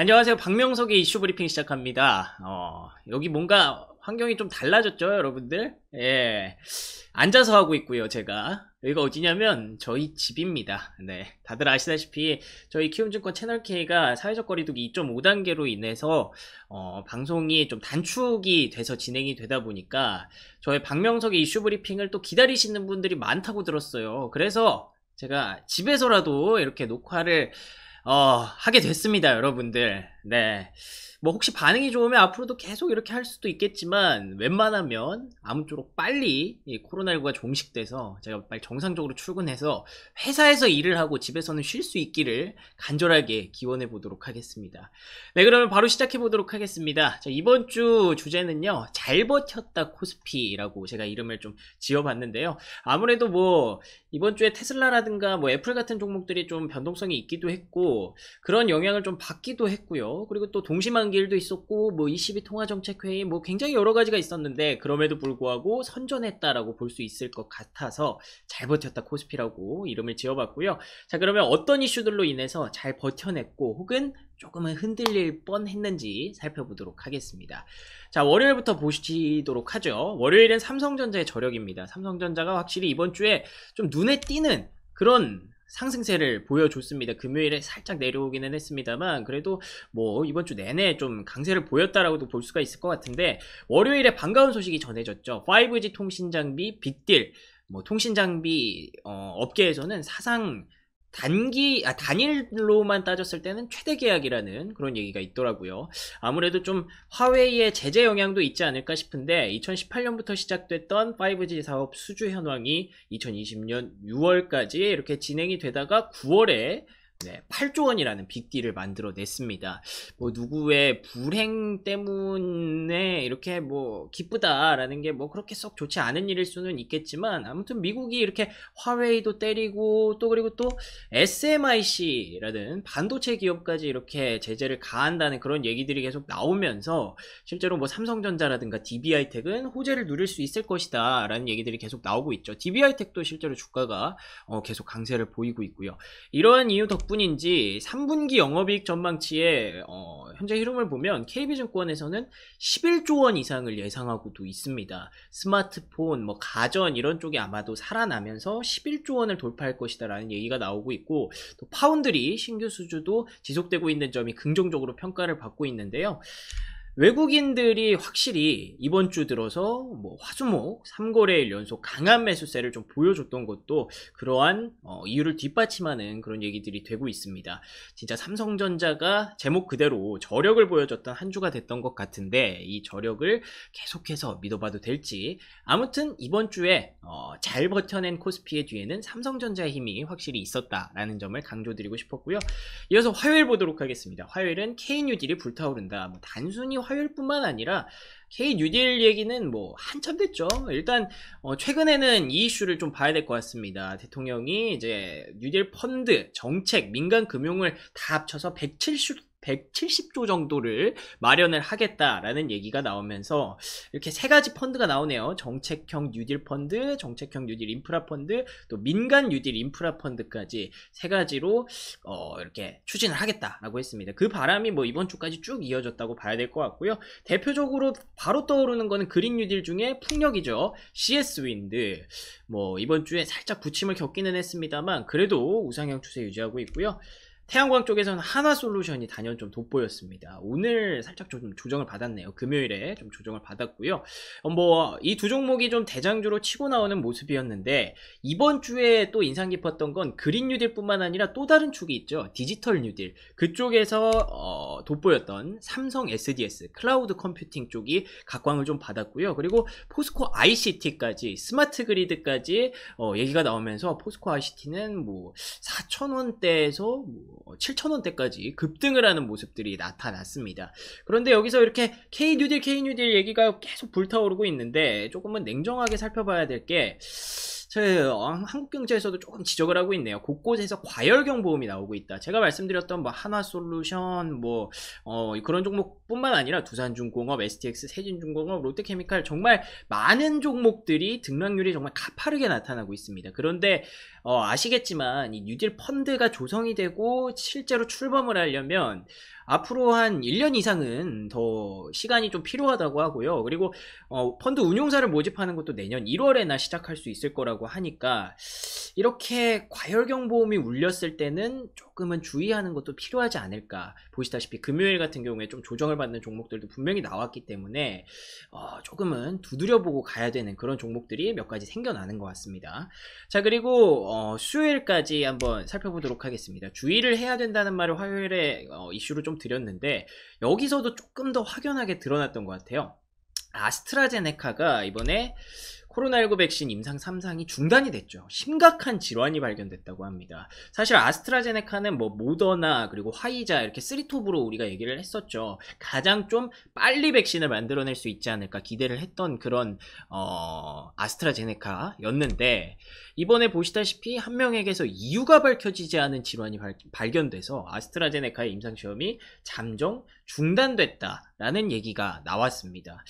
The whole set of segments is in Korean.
안녕하세요. 박명석의 이슈 브리핑 시작합니다. 어, 여기 뭔가 환경이 좀 달라졌죠, 여러분들? 예. 앉아서 하고 있고요, 제가. 여기가 어디냐면 저희 집입니다. 네. 다들 아시다시피 저희 키움증권 채널K가 사회적 거리두기 2.5단계로 인해서 어, 방송이 좀 단축이 돼서 진행이 되다 보니까 저희 박명석의 이슈 브리핑을 또 기다리시는 분들이 많다고 들었어요. 그래서 제가 집에서라도 이렇게 녹화를 어, 하게 됐습니다 여러분들 네. 뭐 혹시 반응이 좋으면 앞으로도 계속 이렇게 할 수도 있겠지만 웬만하면 아무쪼록 빨리 코로나19가 종식돼서 제가 빨리 정상적으로 출근해서 회사에서 일을 하고 집에서는 쉴 수 있기를 간절하게 기원해 보도록 하겠습니다. 네, 그러면 바로 시작해 보도록 하겠습니다. 자, 이번 주 주제는요. 잘 버텼다 코스피라고 제가 이름을 좀 지어 봤는데요. 아무래도 뭐 이번 주에 테슬라라든가 뭐 애플 같은 종목들이 좀 변동성이 있기도 했고 그런 영향을 좀 받기도 했고요. 그리고 또 동시만기일도 있었고 뭐22 통화정책회의 뭐 굉장히 여러 가지가 있었는데 그럼에도 불구하고 선전했다라고 볼 수 있을 것 같아서 잘 버텼다 코스피라고 이름을 지어봤고요. 자 그러면 어떤 이슈들로 인해서 잘 버텨냈고 혹은 조금은 흔들릴 뻔 했는지 살펴보도록 하겠습니다. 자, 월요일부터 보시도록 하죠. 월요일은 삼성전자의 저력입니다. 삼성전자가 확실히 이번 주에 좀 눈에 띄는 그런 상승세를 보여줬습니다. 금요일에 살짝 내려오기는 했습니다만 그래도 뭐 이번 주 내내 좀 강세를 보였다라고도 볼 수가 있을 것 같은데 월요일에 반가운 소식이 전해졌죠. 5G 통신 장비 빅딜 뭐 통신 장비 어, 업계에서는 사상 단기 아 단일로만 따졌을 때는 최대 계약이라는 그런 얘기가 있더라고요. 아무래도 좀 화웨이의 제재 영향도 있지 않을까 싶은데 2018년부터 시작됐던 5G 사업 수주 현황이 2020년 6월까지 이렇게 진행이 되다가 9월에 네, 8조 원이라는 빅딜을 만들어냈습니다. 뭐 누구의 불행 때문에 이렇게 뭐 기쁘다라는 게 뭐 그렇게 썩 좋지 않은 일일 수는 있겠지만 아무튼 미국이 이렇게 화웨이도 때리고 또 그리고 또 SMIC라는 반도체 기업까지 이렇게 제재를 가한다는 그런 얘기들이 계속 나오면서 실제로 뭐 삼성전자라든가 DBI텍은 호재를 누릴 수 있을 것이다라는 얘기들이 계속 나오고 있죠. DBI텍도 실제로 주가가 어 계속 강세를 보이고 있고요. 이러한 이유 덕 덕분인지 3분기 영업이익 전망치에 어, 현재 흐름을 보면 KB증권에서는 11조 원 이상을 예상하고도 있습니다. 스마트폰, 뭐 가전 이런 쪽이 아마도 살아나면서 11조 원을 돌파할 것이다라는 얘기가 나오고 있고 또 파운드리 신규 수주도 지속되고 있는 점이 긍정적으로 평가를 받고 있는데요. 외국인들이 확실히 이번 주 들어서 뭐 화수목 3거래일 연속 강한 매수세를 좀 보여줬던 것도 그러한 어, 이유를 뒷받침하는 그런 얘기들이 되고 있습니다. 진짜 삼성전자가 제목 그대로 저력을 보여줬던 한 주가 됐던 것 같은데 이 저력을 계속해서 믿어봐도 될지 아무튼 이번 주에 어, 잘 버텨낸 코스피의 뒤에는 삼성전자의 힘이 확실히 있었다라는 점을 강조드리고 싶었고요. 이어서 화요일 보도록 하겠습니다. 화요일은 K뉴딜이 불타오른다. 뭐 단순히 화요일뿐만 아니라 K 뉴딜 얘기는 뭐 한참 됐죠. 일단 어 최근에는 이 이슈를 좀 봐야 될 것 같습니다. 대통령이 이제 뉴딜 펀드, 정책, 민간 금융을 다 합쳐서 107 170조 정도를 마련을 하겠다라는 얘기가 나오면서 이렇게 세 가지 펀드가 나오네요. 정책형 뉴딜 펀드, 정책형 뉴딜 인프라 펀드, 또 민간 뉴딜 인프라 펀드까지 세 가지로 어, 이렇게 추진을 하겠다라고 했습니다. 그 바람이 뭐 이번 주까지 쭉 이어졌다고 봐야 될 것 같고요. 대표적으로 바로 떠오르는 거는 그린 뉴딜 중에 풍력이죠. CS 윈드. 뭐 이번 주에 살짝 부침을 겪기는 했습니다만 그래도 우상향 추세 유지하고 있고요. 태양광 쪽에서는 하나솔루션이 단연 좀 돋보였습니다. 오늘 살짝 좀 조정을 받았네요. 금요일에 좀 조정을 받았고요. 어, 뭐이 두 종목이 좀 대장주로 치고 나오는 모습이었는데 이번 주에 또 인상 깊었던 건 그린 뉴딜뿐만 아니라 또 다른 축이 있죠. 디지털 뉴딜 그쪽에서 어, 돋보였던 삼성 SDS 클라우드 컴퓨팅 쪽이 각광을 좀 받았고요. 그리고 포스코 ICT까지 스마트 그리드까지 어, 얘기가 나오면서 포스코 ICT는 뭐 4천 원대에서 뭐 7,000원대까지 어, 급등을 하는 모습들이 나타났습니다. 그런데 여기서 이렇게 K뉴딜, K뉴딜 얘기가 계속 불타오르고 있는데 조금은 냉정하게 살펴봐야 될 게, 네, 어, 한국 경제에서도 조금 지적을 하고 있네요. 곳곳에서 과열 경보음이 나오고 있다. 제가 말씀드렸던 뭐 하나솔루션 뭐어 그런 종목뿐만 아니라 두산중공업, STX, 세진중공업, 롯데케미칼 정말 많은 종목들이 등락률이 정말 가파르게 나타나고 있습니다. 그런데 어 아시겠지만 이 뉴딜 펀드가 조성이 되고 실제로 출범을 하려면 앞으로 한 1년 이상은 더 시간이 좀 필요하다고 하고요. 그리고 어, 펀드 운용사를 모집하는 것도 내년 1월에나 시작할 수 있을 거라고 하니까 이렇게 과열경 보험이 울렸을 때는 좀 조금은 주의하는 것도 필요하지 않을까. 보시다시피 금요일 같은 경우에 좀 조정을 받는 종목들도 분명히 나왔기 때문에 어, 조금은 두드려보고 가야 되는 그런 종목들이 몇 가지 생겨나는 것 같습니다. 자 그리고 어, 수요일까지 한번 살펴보도록 하겠습니다. 주의를 해야 된다는 말을 화요일에 어, 이슈로 좀 드렸는데 여기서도 조금 더 확연하게 드러났던 것 같아요. 아스트라제네카가 이번에 코로나19 백신 임상 3상이 중단이 됐죠. 심각한 질환이 발견됐다고 합니다. 사실 아스트라제네카는 뭐 모더나 그리고 화이자 이렇게 쓰리톱으로 우리가 얘기를 했었죠. 가장 좀 빨리 백신을 만들어낼 수 있지 않을까 기대를 했던 그런 어, 아스트라제네카였는데 이번에 보시다시피 한 명에게서 이유가 밝혀지지 않은 질환이 발, 견돼서 아스트라제네카의 임상시험이 잠정 중단됐다라는 얘기가 나왔습니다.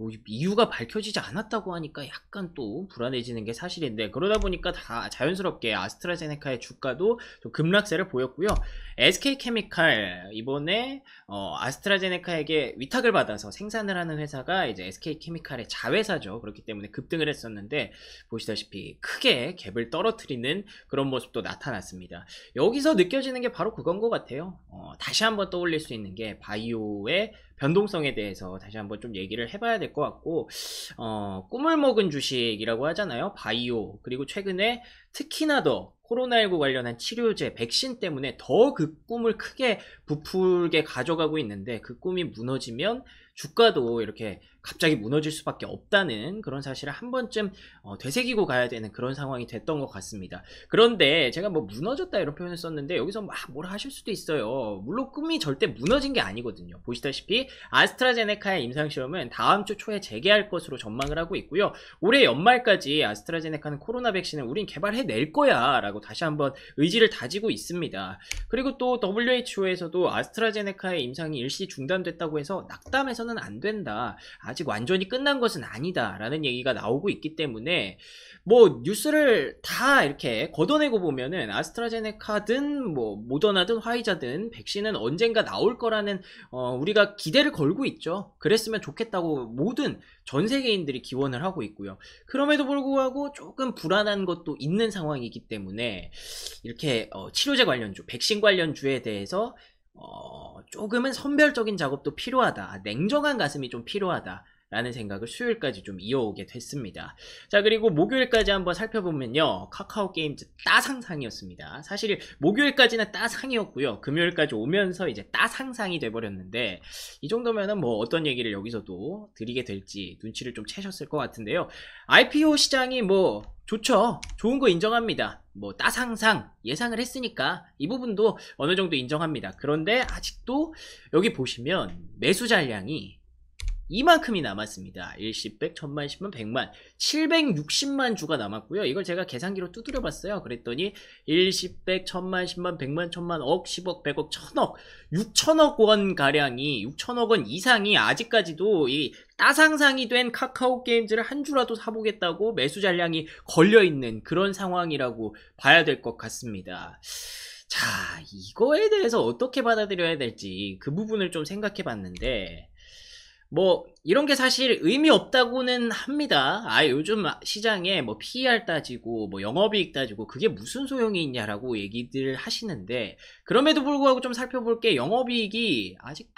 뭐 이유가 밝혀지지 않았다고 하니까 약간 또 불안해지는 게 사실인데 그러다 보니까 다 자연스럽게 아스트라제네카의 주가도 좀 급락세를 보였고요. SK케미칼 이번에 어 아스트라제네카에게 위탁을 받아서 생산을 하는 회사가 이제 SK케미칼의 자회사죠. 그렇기 때문에 급등을 했었는데 보시다시피 크게 갭을 떨어뜨리는 그런 모습도 나타났습니다. 여기서 느껴지는 게 바로 그건 것 같아요. 어 다시 한번 떠올릴 수 있는 게 바이오의 변동성에 대해서 다시 한번 좀 얘기를 해봐야 될 것 같고 어, 꿈을 먹은 주식이라고 하잖아요 바이오 그리고 최근에 특히나 더 코로나19 관련한 치료제, 백신 때문에 더 그 꿈을 크게 부풀게 가져가고 있는데 그 꿈이 무너지면 주가도 이렇게 갑자기 무너질 수밖에 없다는 그런 사실을 한 번쯤 어, 되새기고 가야 되는 그런 상황이 됐던 것 같습니다. 그런데 제가 뭐 무너졌다 이런 표현을 썼는데 여기서 막 뭐라 하실 수도 있어요. 물론 꿈이 절대 무너진 게 아니거든요. 보시다시피 아스트라제네카의 임상시험은 다음 주 초에 재개할 것으로 전망을 하고 있고요. 올해 연말까지 아스트라제네카는 코로나 백신을 우린 개발해낼 거야 라고 다시 한번 의지를 다지고 있습니다. 그리고 또 WHO에서도 아스트라제네카의 임상이 일시 중단됐다고 해서 낙담해서는 해서는 안 된다. 아직 완전히 끝난 것은 아니다. 라는 얘기가 나오고 있기 때문에 뭐 뉴스를 다 이렇게 걷어내고 보면은 아스트라제네카든 뭐 모더나든 화이자든 백신은 언젠가 나올 거라는 어 우리가 기대를 걸고 있죠. 그랬으면 좋겠다고 모든 전 세계인들이 기원을 하고 있고요. 그럼에도 불구하고 조금 불안한 것도 있는 상황이기 때문에 이렇게 어 치료제 관련주, 백신 관련주에 대해서 어, 조금은 선별적인 작업도 필요하다. 냉정한 가슴이 좀 필요하다. 라는 생각을 수요일까지 좀 이어오게 됐습니다. 자 그리고 목요일까지 한번 살펴보면요. 카카오 게임즈 따상상이었습니다. 사실 목요일까지는 따상이었고요. 금요일까지 오면서 이제 따상상이 돼버렸는데 이 정도면은 뭐 어떤 얘기를 여기서도 드리게 될지 눈치를 좀 채셨을 것 같은데요. IPO 시장이 뭐 좋죠. 좋은 거 인정합니다. 뭐 따상상 예상을 했으니까 이 부분도 어느 정도 인정합니다. 그런데 아직도 여기 보시면 매수 잔량이 이만큼이 남았습니다. 1 0 1 0 0 1000만, 10만, 100만, 760만 주가 남았고요. 이걸 제가 계산기로 두드려 봤어요. 그랬더니 1 0 1 0 0 1000만, 10만, 100만, 1000만, 억, 10억, 100억, 1000억, 6 0억원 가량이 6천억 원 이상이 아직까지도 이 따상상이 된 카카오 게임즈를 한 주라도 사보겠다고 매수 잔량이 걸려 있는 그런 상황이라고 봐야 될 것 같습니다. 자, 이거에 대해서 어떻게 받아들여야 될지 그 부분을 좀 생각해 봤는데, 뭐 이런 게 사실 의미 없다고는 합니다. 아 요즘 시장에 뭐 PER 따지고 뭐 영업이익 따지고 그게 무슨 소용이 있냐라고 얘기들 하시는데 그럼에도 불구하고 좀 살펴볼 게 영업이익이 아직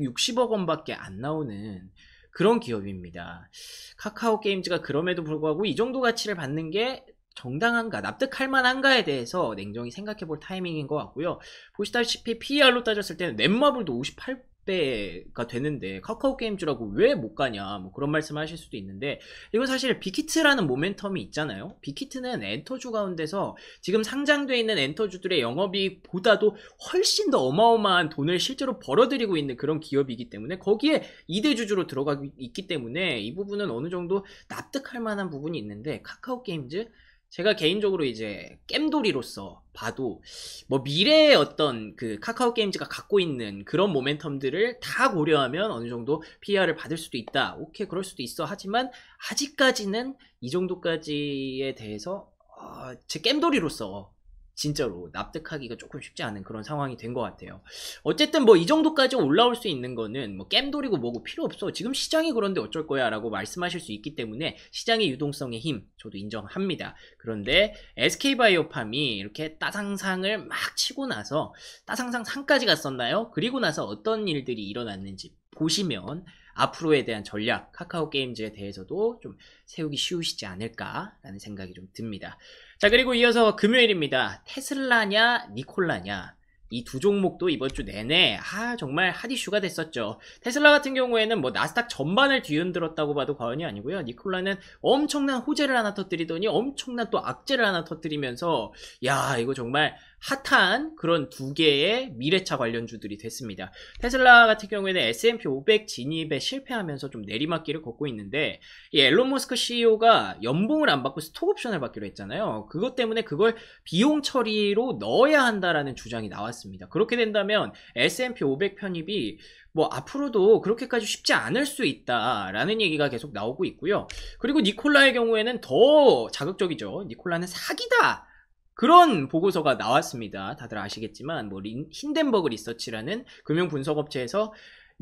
860억 원밖에 안 나오는 그런 기업입니다. 카카오 게임즈가 그럼에도 불구하고 이 정도 가치를 받는 게 정당한가, 납득할 만한가에 대해서 냉정히 생각해 볼 타이밍인 것 같고요. 보시다시피 PER로 따졌을 때는 넷마블도 58, 1가 되는데 카카오 게임즈라고 왜 못 가냐 뭐 그런 말씀을 하실 수도 있는데 이거 사실 빅히트라는 모멘텀이 있잖아요 빅히트는 엔터주 가운데서 지금 상장돼 있는 엔터주들의 영업이보다도 훨씬 더 어마어마한 돈을 실제로 벌어들이고 있는 그런 기업이기 때문에 거기에 2대 주주로 들어가 있기 때문에 이 부분은 어느 정도 납득할 만한 부분이 있는데 카카오 게임즈 제가 개인적으로 이제 겜돌이로서 봐도 뭐 미래의 어떤 그 카카오 게임즈가 갖고 있는 그런 모멘텀들을 다 고려하면 어느 정도 PR을 받을 수도 있다. 오케이, 그럴 수도 있어. 하지만 아직까지는 이 정도까지에 대해서 어, 제 겜돌이로서 진짜로 납득하기가 조금 쉽지 않은 그런 상황이 된 것 같아요. 어쨌든 뭐 이 정도까지 올라올 수 있는 거는 뭐 겜돌이고 뭐고 필요 없어. 지금 시장이 그런데 어쩔 거야 라고 말씀하실 수 있기 때문에 시장의 유동성의 힘 저도 인정합니다. 그런데 SK바이오팜이 이렇게 따상상을 막 치고 나서 따상상 상까지 갔었나요? 그리고 나서 어떤 일들이 일어났는지 보시면 앞으로에 대한 전략 카카오 게임즈에 대해서도 좀 세우기 쉬우시지 않을까라는 생각이 좀 듭니다. 자 그리고 이어서 금요일입니다. 테슬라냐 니콜라냐 이두 종목도 이번 주 내내 아 정말 핫이슈가 됐었죠. 테슬라 같은 경우에는 뭐 나스닥 전반을 뒤흔들었다고 봐도 과언이 아니고요. 니콜라는 엄청난 호재를 하나 터뜨리더니 엄청난 또 악재를 하나 터뜨리면서 야 이거 정말 핫한 그런 두 개의 미래차 관련주들이 됐습니다. 테슬라 같은 경우에는 S&P 500 진입에 실패하면서 좀 내리막길을 걷고 있는데 이 앨런 머스크 CEO가 연봉을 안 받고 스톡옵션을 받기로 했잖아요. 그것 때문에 그걸 비용 처리로 넣어야 한다라는 주장이 나왔습니다 않았습니다. 그렇게 된다면 S&P 500 편입이 뭐 앞으로도 그렇게까지 쉽지 않을 수 있다라는 얘기가 계속 나오고 있고요. 그리고 니콜라의 경우에는 더 자극적이죠. 니콜라는 사기다. 그런 보고서가 나왔습니다. 다들 아시겠지만 뭐힌덴버그 리서치라는 금융 분석업체에서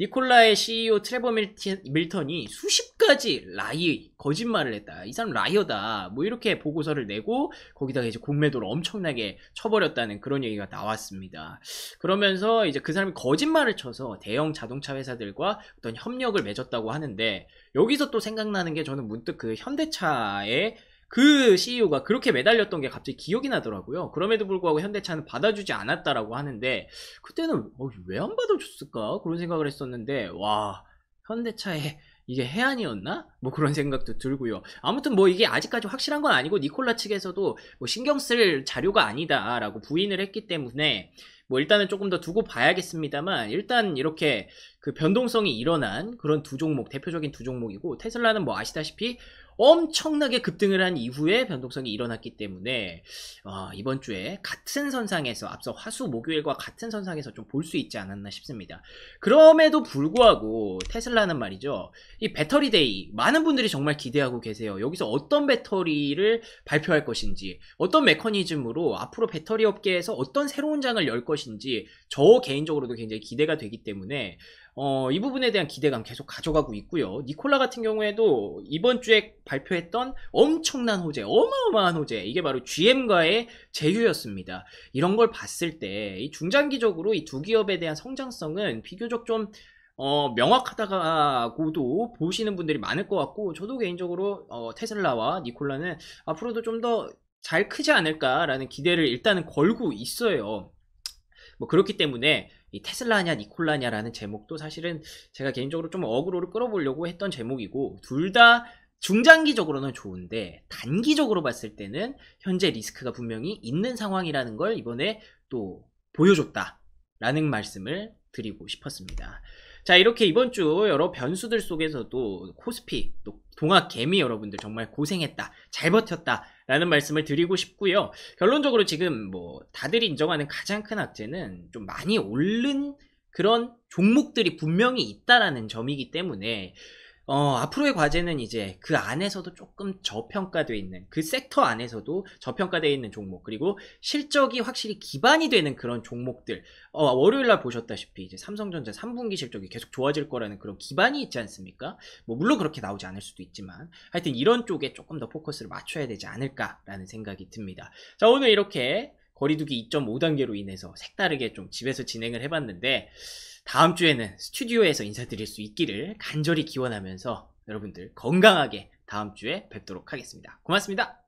니콜라의 CEO 트레버 밀턴, 이 수십 가지 라이, 거짓말을 했다. 이 사람 라이어다. 뭐 이렇게 보고서를 내고 거기다가 이제 공매도를 엄청나게 쳐버렸다는 그런 얘기가 나왔습니다. 그러면서 이제 그 사람이 거짓말을 쳐서 대형 자동차 회사들과 어떤 협력을 맺었다고 하는데 여기서 또 생각나는 게 저는 문득 그 현대차의 그 CEO가 그렇게 매달렸던 게 갑자기 기억이 나더라고요. 그럼에도 불구하고 현대차는 받아주지 않았다라고 하는데 그때는 어, 왜안 받아줬을까 그런 생각을 했었는데 와 현대차에 이게 해안이었나? 뭐 그런 생각도 들고요. 아무튼 뭐 이게 아직까지 확실한 건 아니고 니콜라 측에서도 뭐 신경 쓸 자료가 아니다라고 부인을 했기 때문에 뭐 일단은 조금 더 두고 봐야겠습니다만 일단 이렇게 그 변동성이 일어난 그런 두 종목 대표적인 두 종목이고 테슬라는 뭐 아시다시피 엄청나게 급등을 한 이후에 변동성이 일어났기 때문에 어, 이번 주에 같은 선상에서 앞서 화수 목요일과 같은 선상에서 좀 볼 수 있지 않았나 싶습니다. 그럼에도 불구하고 테슬라는 말이죠. 이 배터리 데이 많은 분들이 정말 기대하고 계세요. 여기서 어떤 배터리를 발표할 것인지 어떤 메커니즘으로 앞으로 배터리 업계에서 어떤 새로운 장을 열 것인지 저 개인적으로도 굉장히 기대가 되기 때문에 어, 이 부분에 대한 기대감 계속 가져가고 있고요. 니콜라 같은 경우에도 이번 주에 발표했던 엄청난 호재, 어마어마한 호재, 이게 바로 GM과의 제휴였습니다. 이런 걸 봤을 때이 중장기적으로 이 두 기업에 대한 성장성은 비교적 좀 어, 명확하다고도 보시는 분들이 많을 것 같고, 저도 개인적으로, 어, 테슬라와 니콜라는 앞으로도 좀 더 잘 크지 않을까라는 기대를 일단은 걸고 있어요. 뭐, 그렇기 때문에, 이 테슬라냐 니콜라냐라는 제목도 사실은 제가 개인적으로 좀 어그로를 끌어보려고 했던 제목이고 둘 다 중장기적으로는 좋은데 단기적으로 봤을 때는 현재 리스크가 분명히 있는 상황이라는 걸 이번에 또 보여줬다라는 말씀을 드리고 싶었습니다. 자 이렇게 이번 주 여러 변수들 속에서도 코스피 또 동학 개미 여러분들 정말 고생했다 잘 버텼다 라는 말씀을 드리고 싶고요. 결론적으로 지금 뭐 다들 인정하는 가장 큰 악재는 좀 많이 오른 그런 종목들이 분명히 있다라는 점이기 때문에 어, 앞으로의 과제는 이제 그 안에서도 조금 저평가되어 있는 그 섹터 안에서도 저평가되어 있는 종목 그리고 실적이 확실히 기반이 되는 그런 종목들 어, 월요일날 보셨다시피 이제 삼성전자 3분기 실적이 계속 좋아질 거라는 그런 기반이 있지 않습니까? 뭐 물론 그렇게 나오지 않을 수도 있지만 하여튼 이런 쪽에 조금 더 포커스를 맞춰야 되지 않을까라는 생각이 듭니다. 자 오늘 이렇게 거리두기 2.5단계로 인해서 색다르게 좀 집에서 진행을 해봤는데 다음 주에는 스튜디오에서 인사드릴 수 있기를 간절히 기원하면서 여러분들 건강하게 다음 주에 뵙도록 하겠습니다. 고맙습니다.